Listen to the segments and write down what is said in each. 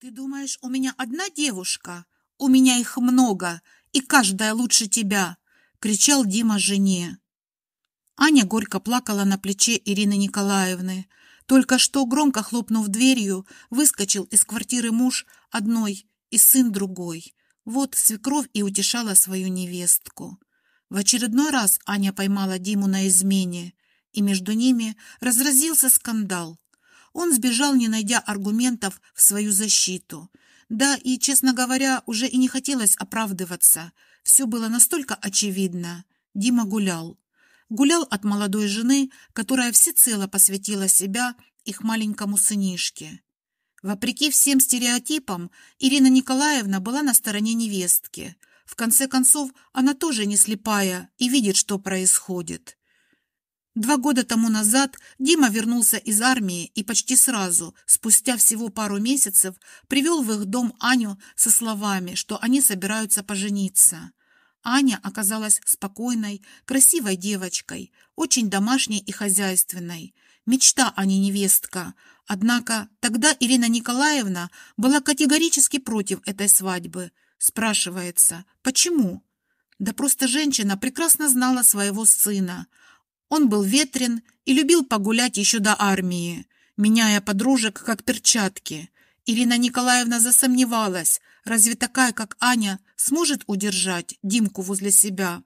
Ты думаешь, у меня одна девушка? У меня их много, и каждая лучше тебя, кричал Дима жене. Аня горько плакала на плече Ирины Николаевны. Только что, громко хлопнув дверью, выскочил из квартиры муж одной и сын другой. Вот свекровь и утешала свою невестку. В очередной раз Аня поймала Диму на измене, и между ними разразился скандал. Он сбежал, не найдя аргументов в свою защиту. Да, и, честно говоря, уже и не хотелось оправдываться. Все было настолько очевидно. Дима гулял. Гулял от молодой жены, которая всецело посвятила себя их маленькому сынишке. Вопреки всем стереотипам, Ирина Николаевна была на стороне невестки. В конце концов, она тоже не слепая и видит, что происходит. Два года тому назад Дима вернулся из армии и почти сразу, спустя всего пару месяцев, привел в их дом Аню со словами, что они собираются пожениться. Аня оказалась спокойной, красивой девочкой, очень домашней и хозяйственной. Мечта, а не невестка. Однако тогда Ирина Николаевна была категорически против этой свадьбы. Спрашивается, почему? Да просто женщина прекрасно знала своего сына – он был ветрен и любил погулять еще до армии, меняя подружек как перчатки. Ирина Николаевна засомневалась, разве такая, как Аня, сможет удержать Димку возле себя.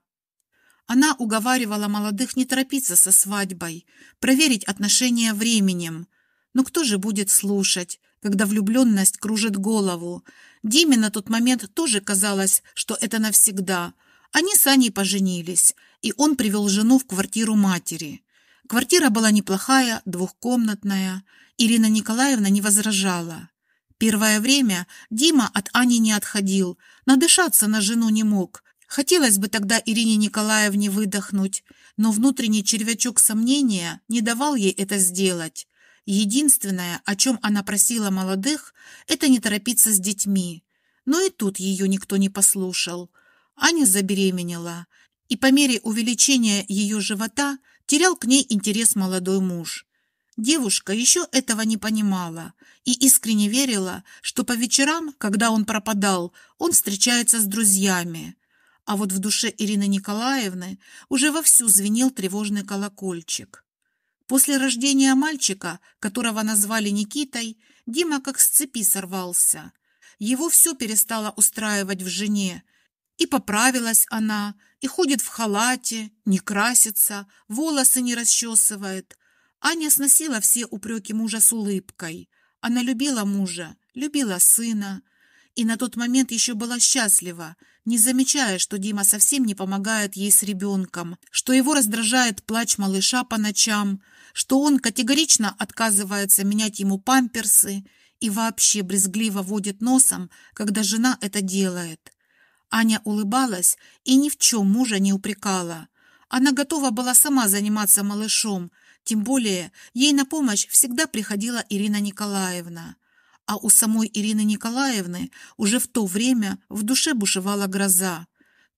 Она уговаривала молодых не торопиться со свадьбой, проверить отношения временем. Но кто же будет слушать, когда влюбленность кружит голову? Диме на тот момент тоже казалось, что это навсегда – они с Аней поженились, и он привел жену в квартиру матери. Квартира была неплохая, двухкомнатная. Ирина Николаевна не возражала. Первое время Дима от Ани не отходил, надышаться на жену не мог. Хотелось бы тогда Ирине Николаевне выдохнуть, но внутренний червячок сомнения не давал ей это сделать. Единственное, о чем она просила молодых, это не торопиться с детьми. Но и тут ее никто не послушал – Аня забеременела, и по мере увеличения ее живота терял к ней интерес молодой муж. Девушка еще этого не понимала и искренне верила, что по вечерам, когда он пропадал, он встречается с друзьями. А вот в душе Ирины Николаевны уже вовсю звенел тревожный колокольчик. После рождения мальчика, которого назвали Никитой, Дима как с цепи сорвался. Его все перестало устраивать в жене, и поправилась она, и ходит в халате, не красится, волосы не расчесывает. Аня сносила все упреки мужа с улыбкой. Она любила мужа, любила сына. И на тот момент еще была счастлива, не замечая, что Дима совсем не помогает ей с ребенком, что его раздражает плач малыша по ночам, что он категорично отказывается менять ему памперсы и вообще брезгливо водит носом, когда жена это делает. Аня улыбалась и ни в чем мужа не упрекала. Она готова была сама заниматься малышом, тем более ей на помощь всегда приходила Ирина Николаевна. А у самой Ирины Николаевны уже в то время в душе бушевала гроза.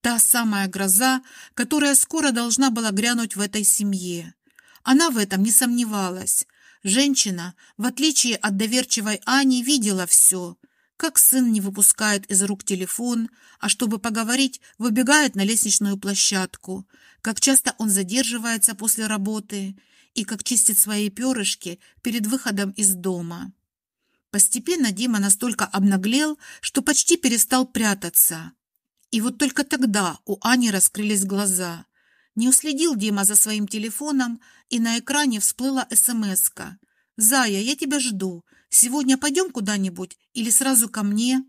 Та самая гроза, которая скоро должна была грянуть в этой семье. Она в этом не сомневалась. Женщина, в отличие от доверчивой Ани, видела все как сын не выпускает из рук телефон, а чтобы поговорить, выбегает на лестничную площадку, как часто он задерживается после работы и как чистит свои перышки перед выходом из дома. Постепенно Дима настолько обнаглел, что почти перестал прятаться. И вот только тогда у Ани раскрылись глаза. Не уследил Дима за своим телефоном, и на экране всплыла смс -ка. «Зая, я тебя жду. Сегодня пойдем куда-нибудь или сразу ко мне?»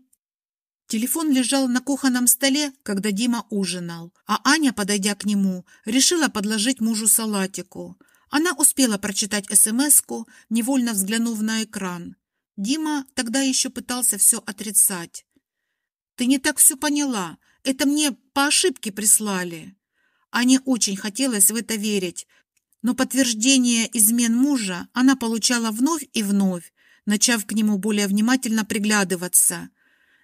Телефон лежал на кухонном столе, когда Дима ужинал, а Аня, подойдя к нему, решила подложить мужу салатику. Она успела прочитать СМСку, невольно взглянув на экран. Дима тогда еще пытался все отрицать. «Ты не так все поняла. Это мне по ошибке прислали». Ане очень хотелось в это верить, но подтверждение измен мужа она получала вновь и вновь, начав к нему более внимательно приглядываться.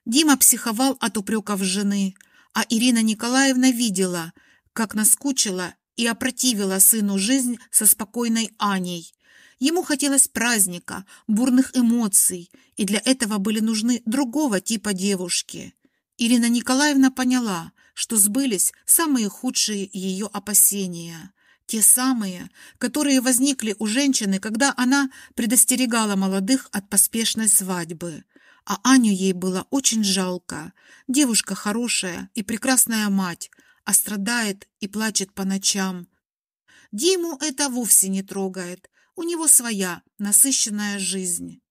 Дима психовал от упреков жены, а Ирина Николаевна видела, как наскучила и опротивила сыну жизнь со спокойной Аней. Ему хотелось праздника, бурных эмоций, и для этого были нужны другого типа девушки. Ирина Николаевна поняла, что сбылись самые худшие ее опасения. Те самые, которые возникли у женщины, когда она предостерегала молодых от поспешной свадьбы. А Аню ей было очень жалко. Девушка хорошая и прекрасная мать, а страдает и плачет по ночам. Диму это вовсе не трогает. У него своя насыщенная жизнь.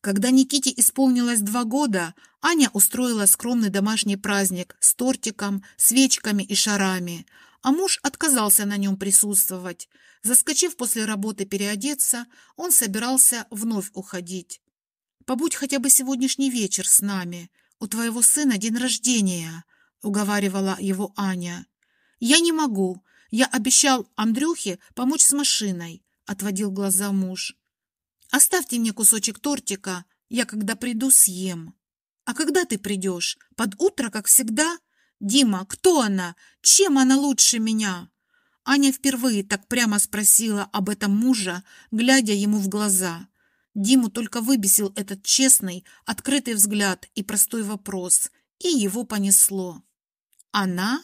Когда Никите исполнилось два года, Аня устроила скромный домашний праздник с тортиком, свечками и шарами – а муж отказался на нем присутствовать. Заскочив после работы переодеться, он собирался вновь уходить. «Побудь хотя бы сегодняшний вечер с нами. У твоего сына день рождения», — уговаривала его Аня. «Я не могу. Я обещал Андрюхе помочь с машиной», — отводил глаза муж. «Оставьте мне кусочек тортика. Я, когда приду, съем». «А когда ты придешь? Под утро, как всегда?» «Дима, кто она? Чем она лучше меня?» Аня впервые так прямо спросила об этом мужа, глядя ему в глаза. Диму только выбесил этот честный, открытый взгляд и простой вопрос, и его понесло. «Она?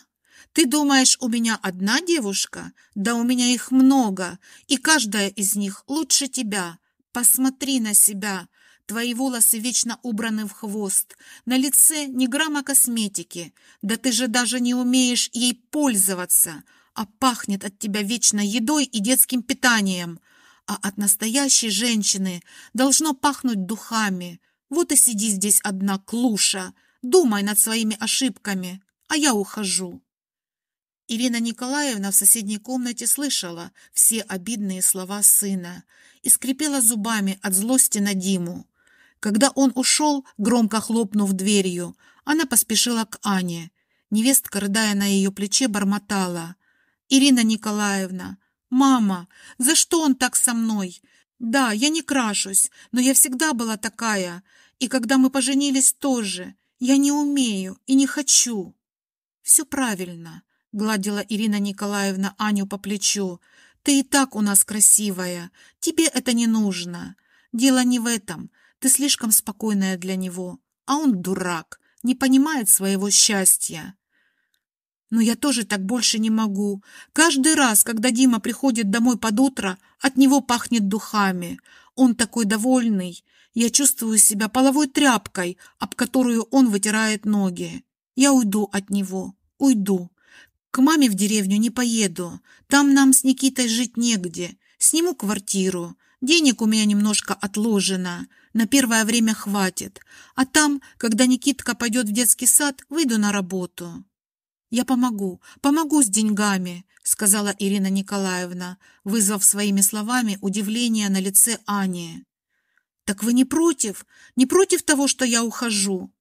Ты думаешь, у меня одна девушка? Да у меня их много, и каждая из них лучше тебя. Посмотри на себя, Твои волосы вечно убраны в хвост. На лице ни грамма косметики. Да ты же даже не умеешь ей пользоваться. А пахнет от тебя вечно едой и детским питанием. А от настоящей женщины должно пахнуть духами. Вот и сиди здесь одна, клуша. Думай над своими ошибками. А я ухожу». Ирина Николаевна в соседней комнате слышала все обидные слова сына и скрипела зубами от злости на Диму. Когда он ушел, громко хлопнув дверью, она поспешила к Ане. Невестка, рыдая на ее плече, бормотала. «Ирина Николаевна, мама, за что он так со мной? Да, я не крашусь, но я всегда была такая. И когда мы поженились тоже. Я не умею и не хочу». «Все правильно», — гладила Ирина Николаевна Аню по плечу. «Ты и так у нас красивая. Тебе это не нужно. Дело не в этом. Ты слишком спокойная для него, а он дурак, не понимает своего счастья. Но я тоже так больше не могу. Каждый раз, когда Дима приходит домой под утро, от него пахнет духами. Он такой довольный. Я чувствую себя половой тряпкой, об которую он вытирает ноги. Я уйду от него. Уйду. К маме в деревню не поеду. Там нам с Никитой жить негде. Сниму квартиру. Денег у меня немножко отложено. На первое время хватит. А там, когда Никитка пойдет в детский сад, выйду на работу». «Я помогу, помогу с деньгами», — сказала Ирина Николаевна, вызвав своими словами удивление на лице Ани. «Так вы не против? Не против того, что я ухожу?»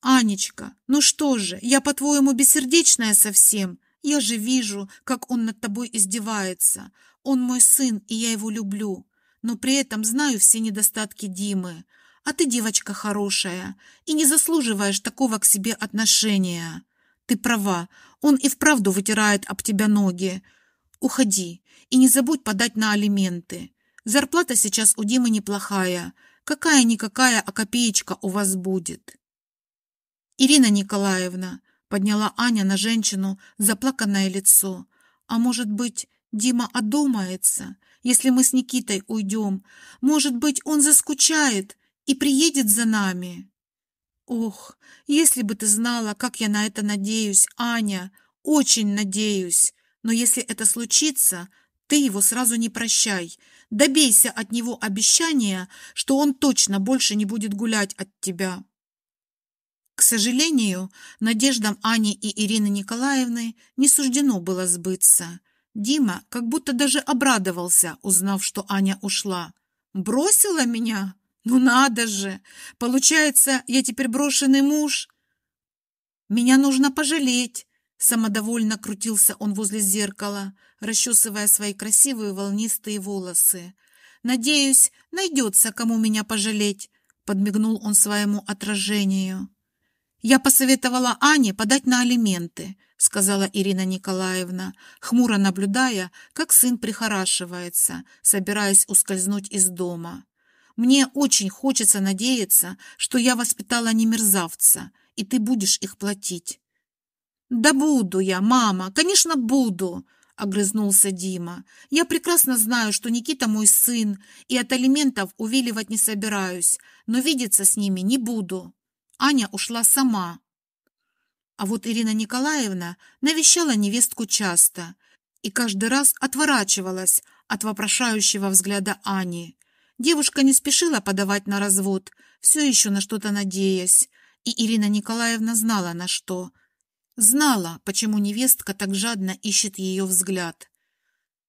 «Анечка, ну что же, я, по-твоему, бессердечная совсем? Я же вижу, как он над тобой издевается. Он мой сын, и я его люблю но при этом знаю все недостатки Димы. А ты девочка хорошая и не заслуживаешь такого к себе отношения. Ты права, он и вправду вытирает об тебя ноги. Уходи и не забудь подать на алименты. Зарплата сейчас у Димы неплохая. Какая-никакая, а копеечка у вас будет. Ирина Николаевна, подняла Аня на женщину заплаканное лицо. А может быть, Дима одумается если мы с Никитой уйдем. Может быть, он заскучает и приедет за нами. Ох, если бы ты знала, как я на это надеюсь, Аня, очень надеюсь. Но если это случится, ты его сразу не прощай. Добейся от него обещания, что он точно больше не будет гулять от тебя. К сожалению, надеждам Ани и Ирины Николаевны не суждено было сбыться. Дима как будто даже обрадовался, узнав, что Аня ушла. «Бросила меня? Ну надо же! Получается, я теперь брошенный муж!» «Меня нужно пожалеть!» Самодовольно крутился он возле зеркала, расчесывая свои красивые волнистые волосы. «Надеюсь, найдется, кому меня пожалеть!» Подмигнул он своему отражению. Я посоветовала Ане подать на алименты. — сказала Ирина Николаевна, хмуро наблюдая, как сын прихорашивается, собираясь ускользнуть из дома. «Мне очень хочется надеяться, что я воспитала не мерзавца, и ты будешь их платить». «Да буду я, мама, конечно, буду!» — огрызнулся Дима. «Я прекрасно знаю, что Никита мой сын, и от алиментов увиливать не собираюсь, но видеться с ними не буду». Аня ушла сама. А вот Ирина Николаевна навещала невестку часто и каждый раз отворачивалась от вопрошающего взгляда Ани. Девушка не спешила подавать на развод, все еще на что-то надеясь. И Ирина Николаевна знала на что. Знала, почему невестка так жадно ищет ее взгляд.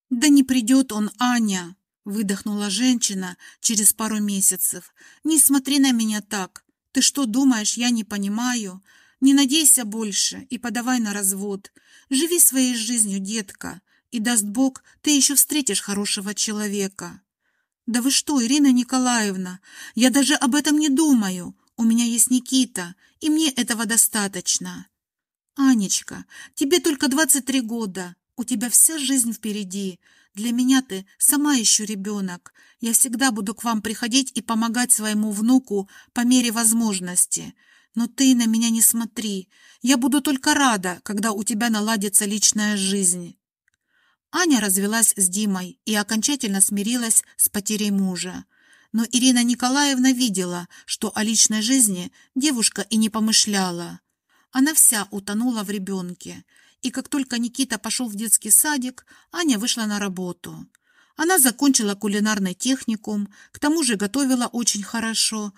«Да не придет он, Аня!» – выдохнула женщина через пару месяцев. «Не смотри на меня так! Ты что думаешь, я не понимаю? Не надейся больше и подавай на развод. Живи своей жизнью, детка, и даст Бог, ты еще встретишь хорошего человека. Да вы что, Ирина Николаевна, я даже об этом не думаю. У меня есть Никита, и мне этого достаточно. Анечка, тебе только 23 года. У тебя вся жизнь впереди. Для меня ты сама еще ребенок. Я всегда буду к вам приходить и помогать своему внуку по мере возможности. Но ты на меня не смотри. Я буду только рада, когда у тебя наладится личная жизнь. Аня развелась с Димой и окончательно смирилась с потерей мужа. Но Ирина Николаевна видела, что о личной жизни девушка и не помышляла. Она вся утонула в ребенке. И как только Никита пошел в детский садик, Аня вышла на работу. Она закончила кулинарный техникум, к тому же готовила очень хорошо,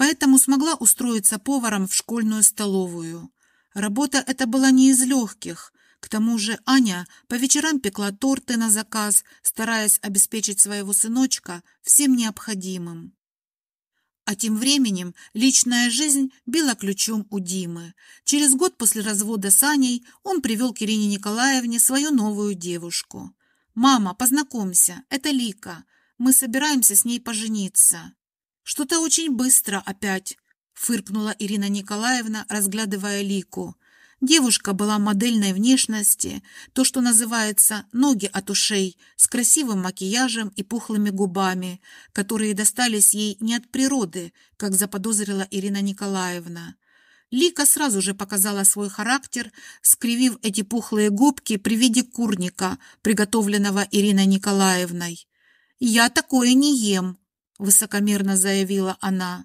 поэтому смогла устроиться поваром в школьную столовую. Работа эта была не из легких. К тому же Аня по вечерам пекла торты на заказ, стараясь обеспечить своего сыночка всем необходимым. А тем временем личная жизнь била ключом у Димы. Через год после развода с Аней он привел к Ирине Николаевне свою новую девушку. «Мама, познакомься, это Лика. Мы собираемся с ней пожениться». Что-то очень быстро опять, фыркнула Ирина Николаевна, разглядывая Лику. Девушка была модельной внешности, то, что называется «ноги от ушей», с красивым макияжем и пухлыми губами, которые достались ей не от природы, как заподозрила Ирина Николаевна. Лика сразу же показала свой характер, скривив эти пухлые губки при виде курника, приготовленного Ириной Николаевной. «Я такое не ем», высокомерно заявила она.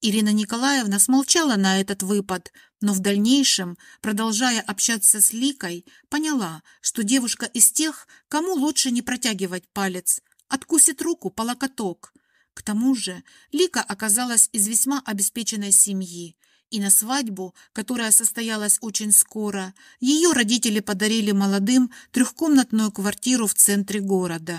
Ирина Николаевна смолчала на этот выпад, но в дальнейшем, продолжая общаться с Ликой, поняла, что девушка из тех, кому лучше не протягивать палец, откусит руку по локоток. К тому же Лика оказалась из весьма обеспеченной семьи, и на свадьбу, которая состоялась очень скоро, ее родители подарили молодым трехкомнатную квартиру в центре города.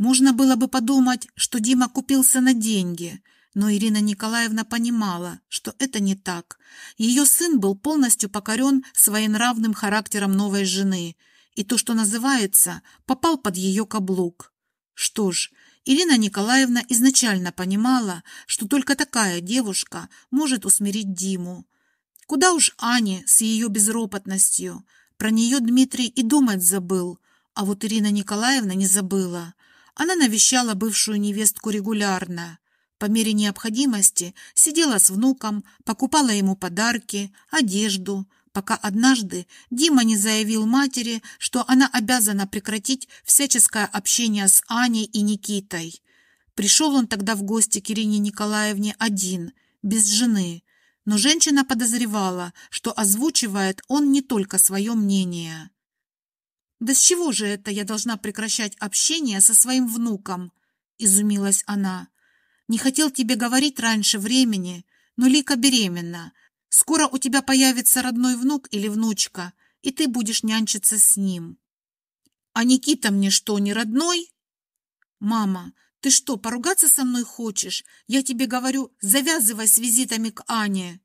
Можно было бы подумать, что Дима купился на деньги, но Ирина Николаевна понимала, что это не так. Ее сын был полностью покорен своенравным характером новой жены и то, что называется, попал под ее каблук. Что ж, Ирина Николаевна изначально понимала, что только такая девушка может усмирить Диму. Куда уж Ане с ее безропотностью? Про нее Дмитрий и думать забыл, а вот Ирина Николаевна не забыла. Она навещала бывшую невестку регулярно. По мере необходимости сидела с внуком, покупала ему подарки, одежду, пока однажды Дима не заявил матери, что она обязана прекратить всяческое общение с Аней и Никитой. Пришел он тогда в гости к Ирине Николаевне один, без жены, но женщина подозревала, что озвучивает он не только свое мнение. Да с чего же это я должна прекращать общение со своим внуком? Изумилась она. Не хотел тебе говорить раньше времени, но Лика беременна. Скоро у тебя появится родной внук или внучка, и ты будешь нянчиться с ним. А Никита мне что, не родной? Мама, ты что, поругаться со мной хочешь? Я тебе говорю, завязывай с визитами к Ане.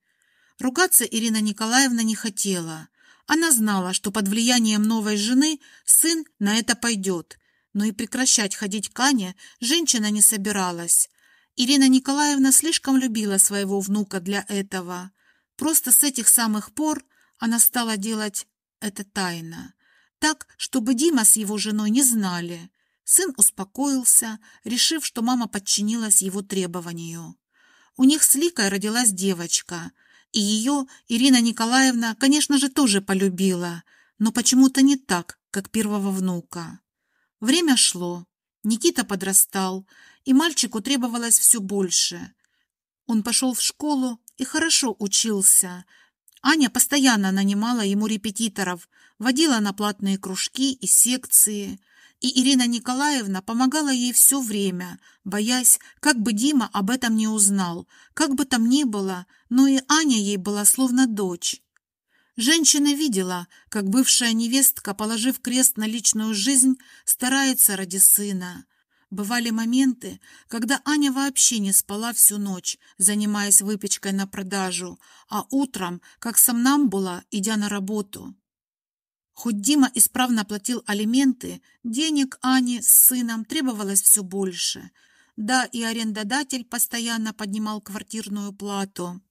Ругаться Ирина Николаевна не хотела. Она знала, что под влиянием новой жены сын на это пойдет, но и прекращать ходить к Ане женщина не собиралась. Ирина Николаевна слишком любила своего внука для этого. Просто с этих самых пор она стала делать это тайно. Так, чтобы Дима с его женой не знали. Сын успокоился, решив, что мама подчинилась его требованию. У них с Ликой родилась девочка – и ее Ирина Николаевна, конечно же, тоже полюбила, но почему-то не так, как первого внука. Время шло, Никита подрастал, и мальчику требовалось все больше. Он пошел в школу и хорошо учился. Аня постоянно нанимала ему репетиторов, водила на платные кружки и секции – и Ирина Николаевна помогала ей все время, боясь, как бы Дима об этом не узнал. Как бы там ни было, но и Аня ей была словно дочь. Женщина видела, как бывшая невестка, положив крест на личную жизнь, старается ради сына. Бывали моменты, когда Аня вообще не спала всю ночь, занимаясь выпечкой на продажу, а утром, как сомнамбула, идя на работу. Хоть Дима исправно платил алименты, денег Ане с сыном требовалось все больше. Да, и арендодатель постоянно поднимал квартирную плату.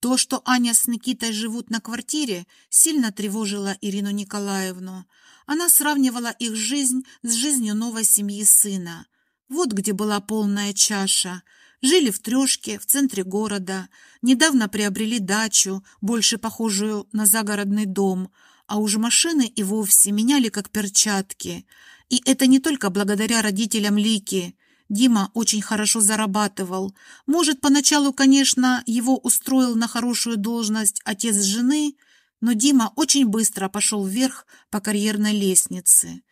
То, что Аня с Никитой живут на квартире, сильно тревожило Ирину Николаевну. Она сравнивала их жизнь с жизнью новой семьи сына. Вот где была полная чаша – Жили в трешке в центре города. Недавно приобрели дачу, больше похожую на загородный дом а уж машины и вовсе меняли как перчатки. И это не только благодаря родителям Лики. Дима очень хорошо зарабатывал. Может, поначалу, конечно, его устроил на хорошую должность отец жены, но Дима очень быстро пошел вверх по карьерной лестнице.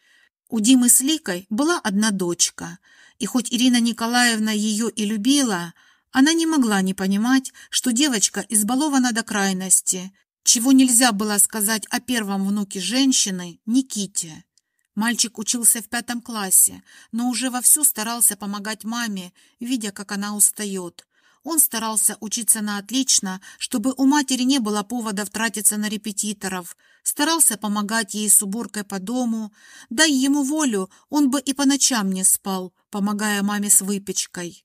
У Димы с Ликой была одна дочка, и хоть Ирина Николаевна ее и любила, она не могла не понимать, что девочка избалована до крайности, чего нельзя было сказать о первом внуке женщины, Никите. Мальчик учился в пятом классе, но уже вовсю старался помогать маме, видя, как она устает. Он старался учиться на отлично, чтобы у матери не было поводов тратиться на репетиторов. Старался помогать ей с уборкой по дому. Да и ему волю, он бы и по ночам не спал, помогая маме с выпечкой.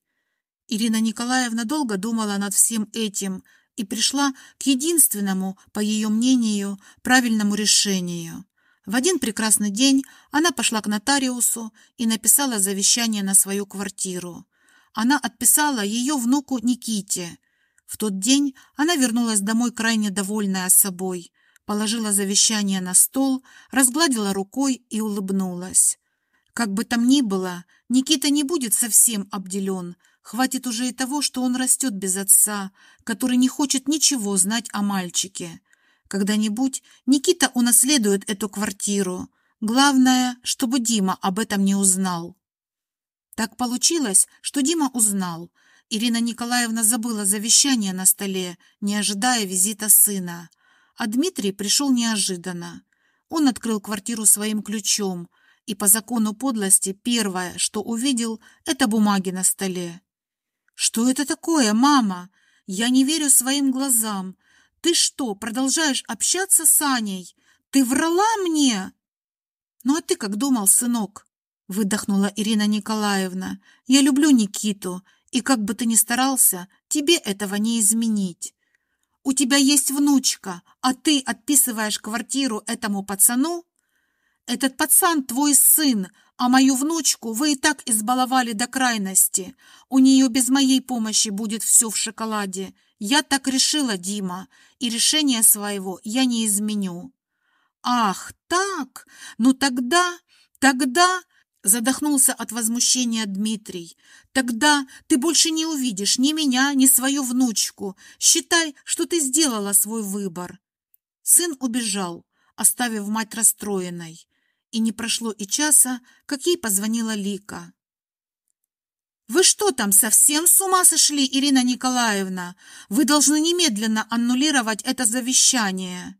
Ирина Николаевна долго думала над всем этим и пришла к единственному, по ее мнению, правильному решению. В один прекрасный день она пошла к нотариусу и написала завещание на свою квартиру. Она отписала ее внуку Никите. В тот день она вернулась домой крайне довольная собой, положила завещание на стол, разгладила рукой и улыбнулась. Как бы там ни было, Никита не будет совсем обделен – Хватит уже и того, что он растет без отца, который не хочет ничего знать о мальчике. Когда-нибудь Никита унаследует эту квартиру. Главное, чтобы Дима об этом не узнал. Так получилось, что Дима узнал. Ирина Николаевна забыла завещание на столе, не ожидая визита сына. А Дмитрий пришел неожиданно. Он открыл квартиру своим ключом, и по закону подлости первое, что увидел, это бумаги на столе. «Что это такое, мама? Я не верю своим глазам. Ты что, продолжаешь общаться с Аней? Ты врала мне?» «Ну а ты как думал, сынок?» — выдохнула Ирина Николаевна. «Я люблю Никиту, и как бы ты ни старался, тебе этого не изменить. У тебя есть внучка, а ты отписываешь квартиру этому пацану? «Этот пацан твой сын, а мою внучку вы и так избаловали до крайности. У нее без моей помощи будет все в шоколаде. Я так решила, Дима, и решение своего я не изменю». «Ах, так? Ну тогда, тогда...» Задохнулся от возмущения Дмитрий. «Тогда ты больше не увидишь ни меня, ни свою внучку. Считай, что ты сделала свой выбор». Сын убежал, оставив мать расстроенной. И не прошло и часа, как ей позвонила Лика. «Вы что там, совсем с ума сошли, Ирина Николаевна? Вы должны немедленно аннулировать это завещание!»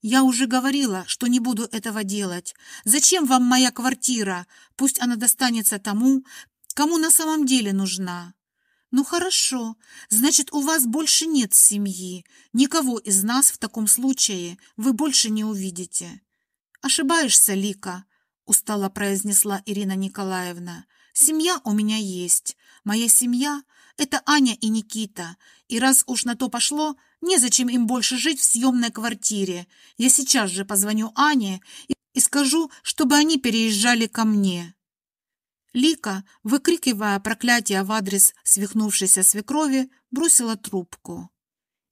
«Я уже говорила, что не буду этого делать. Зачем вам моя квартира? Пусть она достанется тому, кому на самом деле нужна». «Ну хорошо, значит, у вас больше нет семьи. Никого из нас в таком случае вы больше не увидите». «Ошибаешься, Лика», – устало произнесла Ирина Николаевна. «Семья у меня есть. Моя семья – это Аня и Никита. И раз уж на то пошло, не зачем им больше жить в съемной квартире. Я сейчас же позвоню Ане и скажу, чтобы они переезжали ко мне». Лика, выкрикивая проклятие в адрес свихнувшейся свекрови, бросила трубку.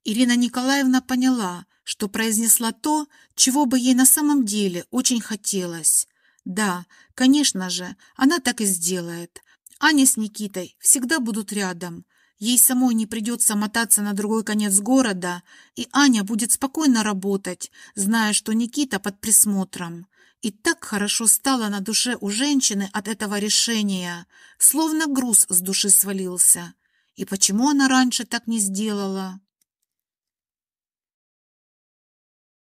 Ирина Николаевна поняла, что произнесла то, чего бы ей на самом деле очень хотелось. Да, конечно же, она так и сделает. Аня с Никитой всегда будут рядом. Ей самой не придется мотаться на другой конец города, и Аня будет спокойно работать, зная, что Никита под присмотром. И так хорошо стало на душе у женщины от этого решения, словно груз с души свалился. И почему она раньше так не сделала?